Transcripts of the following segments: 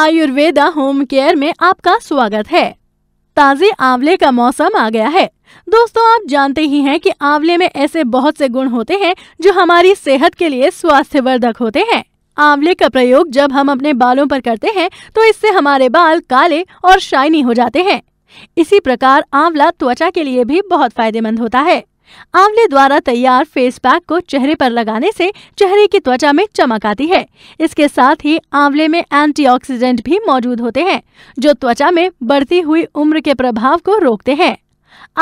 Ayurveda home care में आपका स्वागत है ताजे आंवले का मौसम आ गया है दोस्तों आप जानते ही हैं कि आंवले में ऐसे बहुत से गुण होते हैं जो हमारी सेहत के लिए स्वास्थ्यवर्धक होते हैं आंवले का प्रयोग जब हम अपने बालों पर करते हैं तो इससे हमारे बाल काले और शाइनी हो जाते हैं इसी प्रकार आंवला त्वचा के लिए भी बहुत फायदेमंद होता है आंवले द्वारा तैयार फेस पैक को चेहरे पर लगाने से चेहरे की त्वचा में चमक आती है इसके साथ ही आंवले में एंटीऑक्सीडेंट भी मौजूद होते हैं जो त्वचा में बढ़ती हुई उम्र के प्रभाव को रोकते हैं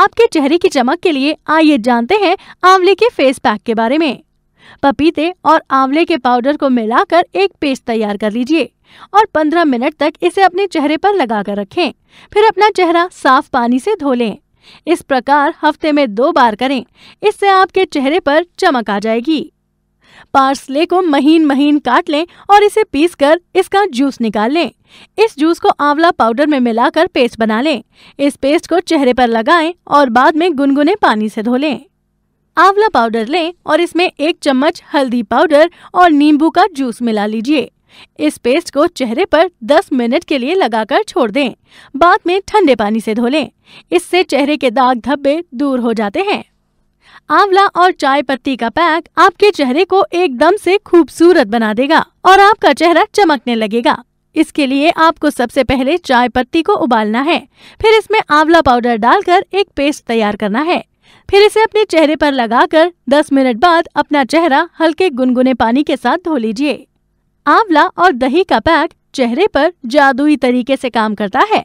आपके चेहरे की चमक के लिए आइए जानते हैं आंवले के फेस पैक के बारे में पपीते और आंवले के पाउडर को मिलाकर एक पेस्ट तैयार कर लीजिए और 15 मिनट तक इसे अपने चेहरे पर लगा कर रखें फिर अपना चेहरा साफ पानी से धो लें इस प्रकार हफ्ते में दो बार करें इससे आपके चेहरे पर चमक आ जाएगी पार्सले को महीन महीन काट लें और इसे पीसकर इसका जूस निकाल लें इस जूस को आंवला पाउडर में मिलाकर पेस्ट बना लें इस पेस्ट को चेहरे पर लगाएं और बाद में गुनगुने पानी से धो लें आंवला पाउडर लें और इसमें एक चम्मच हल्दी पाउडर और नींबू का जूस मिला लीजिए इस पेस्ट को चेहरे पर 10 मिनट के लिए लगाकर छोड़ दें बाद में ठंडे पानी से धो लें इससे चेहरे के दाग धब्बे दूर हो जाते हैं आंवला और चाय पत्ती का पैक आपके चेहरे को एकदम से खूबसूरत बना देगा और आपका चेहरा चमकने लगेगा इसके लिए आपको सबसे पहले चाय पत्ती को उबालना है फिर इसमें आंवला पाउडर डालकर एक पेस्ट तैयार करना है फिर इसे अपने चेहरे पर लगाकर 10 मिनट बाद अपना चेहरा हल्के गुनगुने पानी के साथ धो लीजिए आंवला और दही का पैक चेहरे पर जादुई तरीके से काम करता है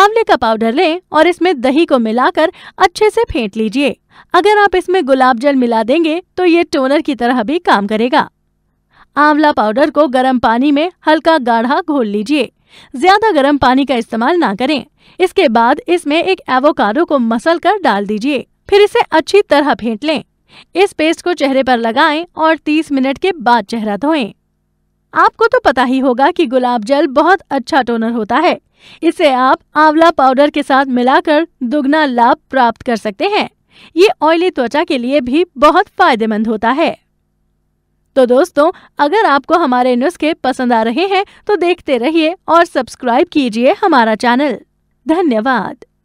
आंवले का पाउडर लें और इसमें दही को मिलाकर अच्छे से फेंट लीजिए अगर आप इसमें गुलाब जल मिला देंगे तो ये टोनर की तरह भी काम करेगा आंवला पाउडर को गर्म पानी में हल्का गाढ़ा घोल लीजिए ज्यादा गर्म पानी का इस्तेमाल ना करें इसके बाद इसमें एक एवोकाडो को मसल कर डाल दीजिए फिर इसे अच्छी तरह फेंट लें इस पेस्ट को चेहरे पर लगाएं और 30 मिनट के बाद चेहरा धोएं। आपको तो पता ही होगा कि गुलाब जल बहुत अच्छा टोनर होता है इसे आप आंवला पाउडर के साथ मिलाकर दुगना लाभ प्राप्त कर सकते हैं ये ऑयली त्वचा के लिए भी बहुत फायदेमंद होता है तो दोस्तों अगर आपको हमारे नुस्खे पसंद आ रहे हैं तो देखते रहिए और सब्सक्राइब कीजिए हमारा चैनल धन्यवाद